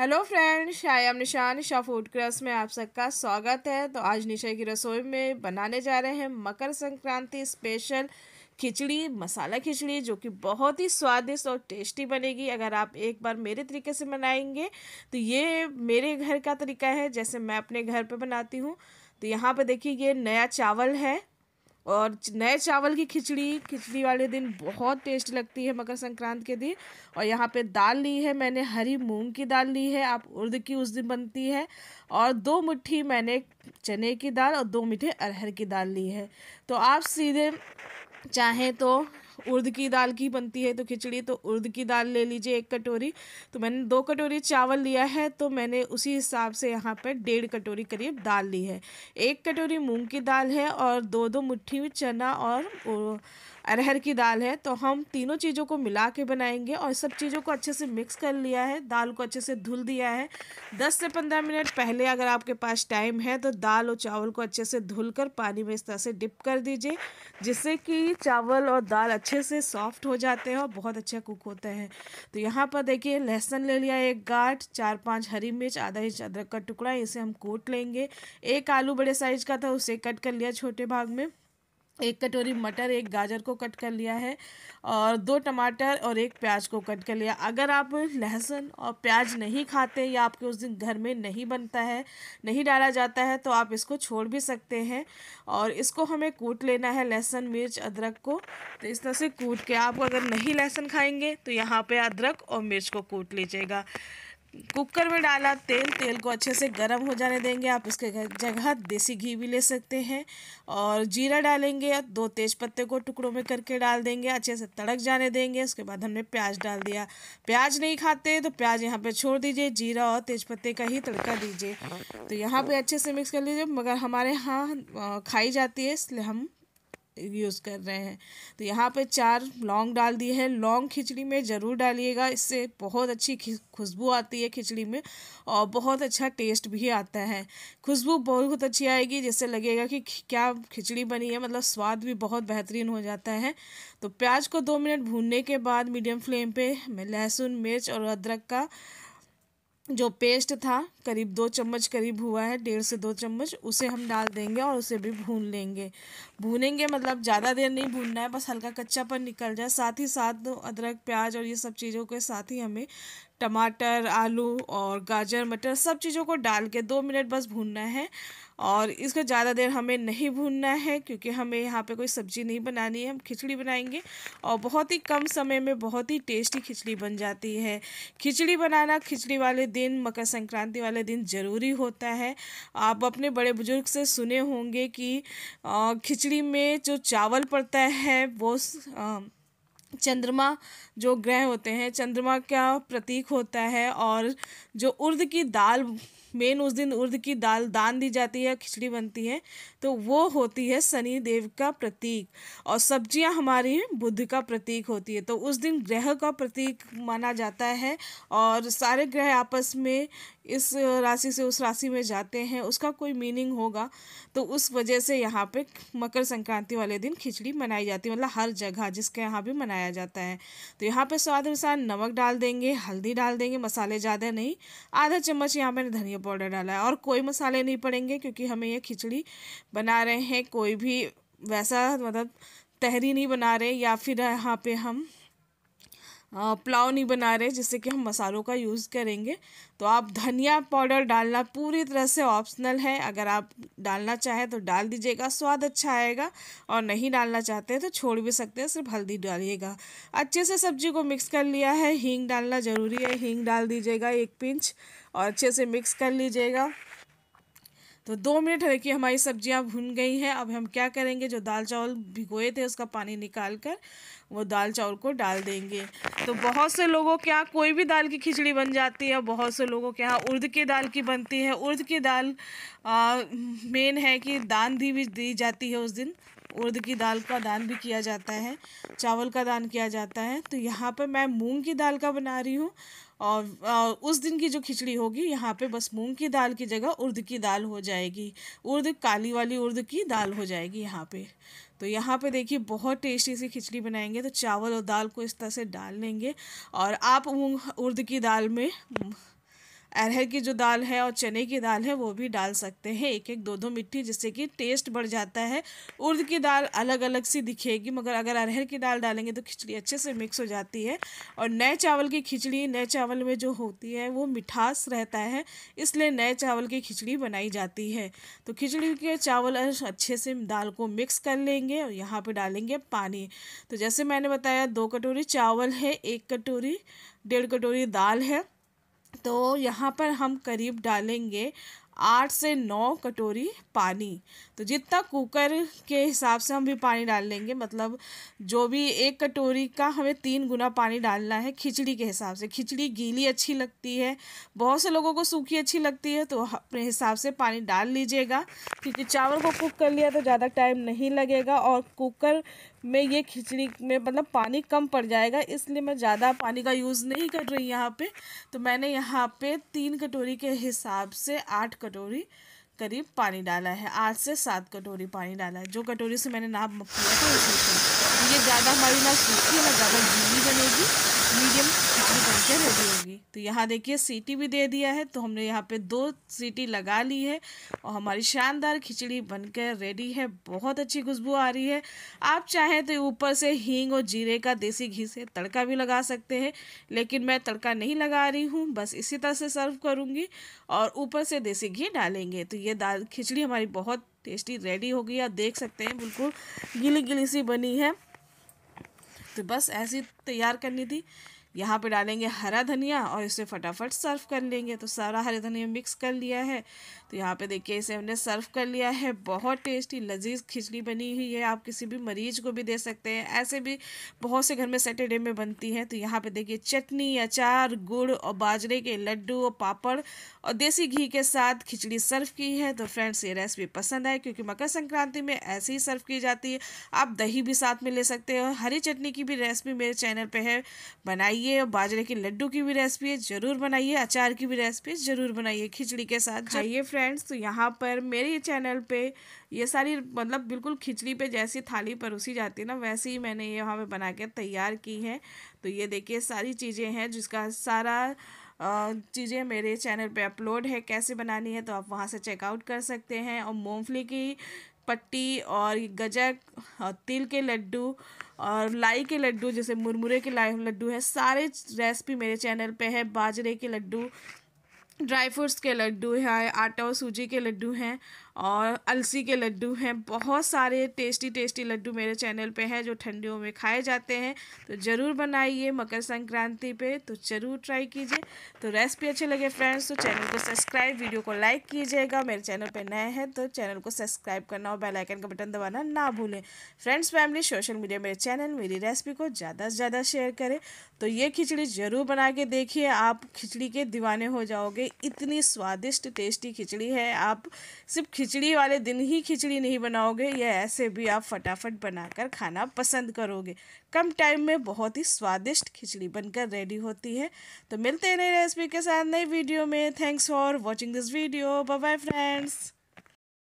hello friends I निशान Shah food cross में आप सबका स्वागत है तो आज निशा की रसोई में बनाने जा रहे हैं मकर संक्रांति स्पेशल खिचड़ी मसाला खिचड़ी जो कि बहुत ही स्वादिष्ट और टेस्टी बनेगी अगर आप एक बार मेरे तरीके से बनाएंगे तो ये मेरे घर का तरीका है जैसे मैं अपने घर पे बनाती हूँ तो यहाँ पर देखिए ये नया चावल है और नए चावल की खिचड़ी खिचड़ी वाले दिन बहुत टेस्ट लगती है मकर संक्रांति के दिन और यहाँ पे दाल ली है मैंने हरी मूंग की दाल ली है आप उर्द की उस दिन बनती है और दो मुट्ठी मैंने चने की दाल और दो मीठे अरहर की दाल ली है तो आप सीधे चाहें तो उर्द की दाल की बनती है तो खिचड़ी तो उर्द की दाल ले लीजिए एक कटोरी तो मैंने दो कटोरी चावल लिया है तो मैंने उसी हिसाब से यहाँ पर डेढ़ कटोरी करीब दाल ली है एक कटोरी मूंग की दाल है और दो दो मुट्ठी चना और अरहर की दाल है तो हम तीनों चीज़ों को मिला के बनाएंगे और सब चीज़ों को अच्छे से मिक्स कर लिया है दाल को अच्छे से धुल दिया है 10 से 15 मिनट पहले अगर आपके पास टाइम है तो दाल और चावल को अच्छे से धुल कर पानी में इस तरह से डिप कर दीजिए जिससे कि चावल और दाल अच्छे से सॉफ्ट हो जाते हैं और बहुत अच्छा कुक होते हैं तो यहाँ पर देखिए लहसुन ले लिया एक गाठ चार पाँच हरी मिर्च आधा इंच अदरक का टुकड़ा इसे हम कूट लेंगे एक आलू बड़े साइज का था उसे कट कर लिया छोटे भाग में एक कटोरी मटर एक गाजर को कट कर लिया है और दो टमाटर और एक प्याज को कट कर लिया अगर आप लहसुन और प्याज नहीं खाते या आपके उस दिन घर में नहीं बनता है नहीं डाला जाता है तो आप इसको छोड़ भी सकते हैं और इसको हमें कूट लेना है लहसुन मिर्च अदरक को तो इस तरह से कूट के आप अगर नहीं लहसुन खाएंगे तो यहाँ पर अदरक और मिर्च को कूट लीजिएगा कुकर में डाला तेल तेल को अच्छे से गर्म हो जाने देंगे आप इसके जगह देसी घी भी ले सकते हैं और जीरा डालेंगे दो तेज पत्ते को टुकड़ों में करके डाल देंगे अच्छे से तड़क जाने देंगे उसके बाद हमने प्याज डाल दिया प्याज नहीं खाते तो प्याज यहाँ पे छोड़ दीजिए जीरा और तेज पत्ते का ही तड़का दीजिए तो यहाँ पर अच्छे से मिक्स कर लीजिए मगर हमारे यहाँ खाई जाती है इसलिए हम यूज़ कर रहे हैं तो यहाँ पे चार लौंग डाल दिए हैं लौंग खिचड़ी में ज़रूर डालिएगा इससे बहुत अच्छी खुशबू आती है खिचड़ी में और बहुत अच्छा टेस्ट भी आता है खुशबू बहुत अच्छी आएगी जिससे लगेगा कि क्या खिचड़ी बनी है मतलब स्वाद भी बहुत बेहतरीन हो जाता है तो प्याज को दो मिनट भूनने के बाद मीडियम फ्लेम पे लहसुन मिर्च और अदरक का जो पेस्ट था करीब दो चम्मच करीब हुआ है डेढ़ से दो चम्मच उसे हम डाल देंगे और उसे भी भून लेंगे भूनेंगे मतलब ज़्यादा देर नहीं भूनना है बस हल्का कच्चा पर निकल जाए साथ ही साथ अदरक प्याज और ये सब चीज़ों के साथ ही हमें टमाटर आलू और गाजर मटर सब चीज़ों को डाल के दो मिनट बस भूनना है और इसको ज़्यादा देर हमें नहीं भूनना है क्योंकि हमें यहाँ पे कोई सब्ज़ी नहीं बनानी है हम खिचड़ी बनाएंगे और बहुत ही कम समय में बहुत ही टेस्टी खिचड़ी बन जाती है खिचड़ी बनाना खिचड़ी वाले दिन मकर संक्रांति वाले दिन ज़रूरी होता है आप अपने बड़े बुजुर्ग से सुने होंगे कि खिचड़ी में जो चावल पड़ता है वो आ, चंद्रमा जो ग्रह होते हैं चंद्रमा का प्रतीक होता है और जो उर्द की दाल मेन उस दिन उर्द की दाल दान दी जाती है खिचड़ी बनती है तो वो होती है शनि देव का प्रतीक और सब्जियां हमारी बुद्ध का प्रतीक होती है तो उस दिन ग्रह का प्रतीक माना जाता है और सारे ग्रह आपस में इस राशि से उस राशि में जाते हैं उसका कोई मीनिंग होगा तो उस वजह से यहाँ पे मकर संक्रांति वाले दिन खिचड़ी मनाई जाती है मतलब हर जगह जिसके यहाँ भी मनाया जाता है तो यहाँ पे स्वाद अनुसार नमक डाल देंगे हल्दी डाल देंगे मसाले ज़्यादा नहीं आधा चम्मच यहाँ मैंने धनिया पाउडर डाला है और कोई मसाले नहीं पड़ेंगे क्योंकि हमें ये खिचड़ी बना रहे हैं कोई भी वैसा मतलब तहरी नहीं बना रहे या फिर यहाँ पे हम पुलाव नहीं बना रहे जिससे कि हम मसालों का यूज़ करेंगे तो आप धनिया पाउडर डालना पूरी तरह से ऑप्शनल है अगर आप डालना चाहें तो डाल दीजिएगा स्वाद अच्छा आएगा और नहीं डालना चाहते तो छोड़ भी सकते हैं सिर्फ हल्दी डालिएगा अच्छे से सब्जी को मिक्स कर लिया है हींग डालना ज़रूरी है हींग डाल दीजिएगा एक पिंच और अच्छे से मिक्स कर लीजिएगा तो दो मिनट कि हमारी सब्जियां भुन गई हैं अब हम क्या करेंगे जो दाल चावल भिगोए थे उसका पानी निकाल कर वो दाल चावल को डाल देंगे तो बहुत से लोगों के यहाँ कोई भी दाल की खिचड़ी बन जाती है बहुत से लोगों के यहाँ उर्द की दाल की बनती है उर्द की दाल मेन है कि दान दी भी दी जाती है उस दिन उर्द की दाल का दान भी किया जाता है चावल का दान किया जाता है तो यहाँ पर मैं मूंग की दाल का बना रही हूँ और उस दिन की जो खिचड़ी होगी यहाँ पे बस मूंग की दाल की जगह उर्द की दाल हो जाएगी उर्द काली वाली उर्द की दाल हो जाएगी यहाँ पे तो यहाँ पे देखिए बहुत टेस्टी सी खिचड़ी बनाएंगे तो चावल और दाल को इस तरह से डाल लेंगे और आप मूंग उर्द की दाल में अरहर की जो दाल है और चने की दाल है वो भी डाल सकते हैं एक एक दो दो मिट्टी जिससे कि टेस्ट बढ़ जाता है उर्द की दाल अलग अलग सी दिखेगी मगर अगर अरहर की दाल डालेंगे तो खिचड़ी अच्छे से मिक्स हो जाती है और नए चावल की खिचड़ी नए चावल में जो होती है वो मिठास रहता है इसलिए नए चावल की खिचड़ी बनाई जाती है तो खिचड़ी के चावल अच्छे से दाल को मिक्स कर लेंगे और यहाँ पर डालेंगे पानी तो जैसे मैंने बताया दो कटोरी चावल है एक कटोरी डेढ़ कटोरी दाल है तो यहाँ पर हम करीब डालेंगे आठ से नौ कटोरी पानी तो जितना कुकर के हिसाब से हम भी पानी डाल लेंगे मतलब जो भी एक कटोरी का हमें तीन गुना पानी डालना है खिचड़ी के हिसाब से खिचड़ी गीली अच्छी लगती है बहुत से लोगों को सूखी अच्छी लगती है तो अपने हिसाब से पानी डाल लीजिएगा क्योंकि चावल को कुक कर लिया तो ज़्यादा टाइम नहीं लगेगा और कुकर में ये खिचड़ी में मतलब पानी कम पड़ जाएगा इसलिए मैं ज़्यादा पानी का यूज़ नहीं कर रही यहाँ पर तो मैंने यहाँ पर तीन कटोरी के हिसाब से आठ कटोरी कटोरी करीब पानी डाला है आठ से सात कटोरी पानी डाला है जो कटोरी से मैंने नाप किया था उसी ये ज़्यादा हमारी ना सूखी ना ज़्यादा गीली बनेगी मीडियम खिचड़ी बनकर रेडी होगी तो यहाँ देखिए सीटी भी दे दिया है तो हमने यहाँ पे दो सीटी लगा ली है और हमारी शानदार खिचड़ी बनकर रेडी है बहुत अच्छी खुशबू आ रही है आप चाहें तो ऊपर से हींग और जीरे का देसी घी से तड़का भी लगा सकते हैं लेकिन मैं तड़का नहीं लगा रही हूँ बस इसी तरह से सर्व करूँगी और ऊपर से देसी घी डालेंगे तो ये दाल खिचड़ी हमारी बहुत टेस्टी रेडी हो गई आप देख सकते हैं बिल्कुल गिली गिली सी बनी है तो बस ऐसी तैयार करनी थी यहाँ पे डालेंगे हरा धनिया और इसे फटाफट सर्व कर लेंगे तो सारा हरा धनिया मिक्स कर लिया है तो यहाँ पे देखिए इसे हमने सर्व कर लिया है बहुत टेस्टी लजीज खिचड़ी बनी हुई है आप किसी भी मरीज को भी दे सकते हैं ऐसे भी बहुत से घर में सैटरडे में बनती है तो यहाँ पे देखिए चटनी अचार गुड़ और बाजरे के लड्डू और पापड़ और देसी घी के साथ खिचड़ी सर्व की है तो फ्रेंड्स ये रेसिपी पसंद आए क्योंकि मकर संक्रांति में ऐसे ही सर्व की जाती है आप दही भी साथ में ले सकते हो हरी चटनी की भी रेसिपी मेरे चैनल पर है बनाई खाइए बाजरे के लड्डू की भी रेसिपी है ज़रूर बनाइए अचार की भी रेसिपी ज़रूर बनाइए खिचड़ी के साथ जाइए फ्रेंड्स तो यहाँ पर मेरे चैनल पे ये सारी मतलब बिल्कुल खिचड़ी पे जैसी थाली परोसी जाती है ना वैसे ही मैंने ये वहाँ पे बना के तैयार की है तो ये देखिए सारी चीज़ें हैं जिसका सारा चीज़ें मेरे चैनल पे अपलोड है कैसे बनानी है तो आप वहाँ से चेकआउट कर सकते हैं और मूँगफली की पट्टी और गजक और तिल के लड्डू और लाई के लड्डू जैसे मुरमुरे के लाई लड्डू है सारे रेसिपी मेरे चैनल पे है बाजरे के लड्डू ड्राई फ्रूट्स के लड्डू हैं आटा और सूजी के लड्डू हैं और अलसी के लड्डू हैं बहुत सारे टेस्टी टेस्टी लड्डू मेरे चैनल पे हैं जो ठंडियों में खाए जाते हैं तो ज़रूर बनाइए मकर संक्रांति पे तो ज़रूर ट्राई कीजिए तो रेसिपी अच्छे लगे फ्रेंड्स तो चैनल को सब्सक्राइब वीडियो को लाइक कीजिएगा मेरे चैनल पर नए हैं तो चैनल को सब्सक्राइब करना और बेलाइकन का बटन दबाना ना भूलें फ्रेंड्स फैमिली सोशल मीडिया मेरे चैनल मेरी रेसिपी को ज़्यादा से ज़्यादा शेयर करें तो ये खिचड़ी ज़रूर बना के देखिए आप खिचड़ी के दीवाने हो जाओगे इतनी स्वादिष्ट टेस्टी खिचड़ी है आप सिर्फ खिचड़ी वाले दिन ही खिचड़ी नहीं बनाओगे या ऐसे भी आप फटाफट बनाकर खाना पसंद करोगे कम टाइम में बहुत ही स्वादिष्ट खिचड़ी बनकर रेडी होती है तो मिलते हैं नई रेसिपी के साथ नई वीडियो में thanks for watching this video bye bye friends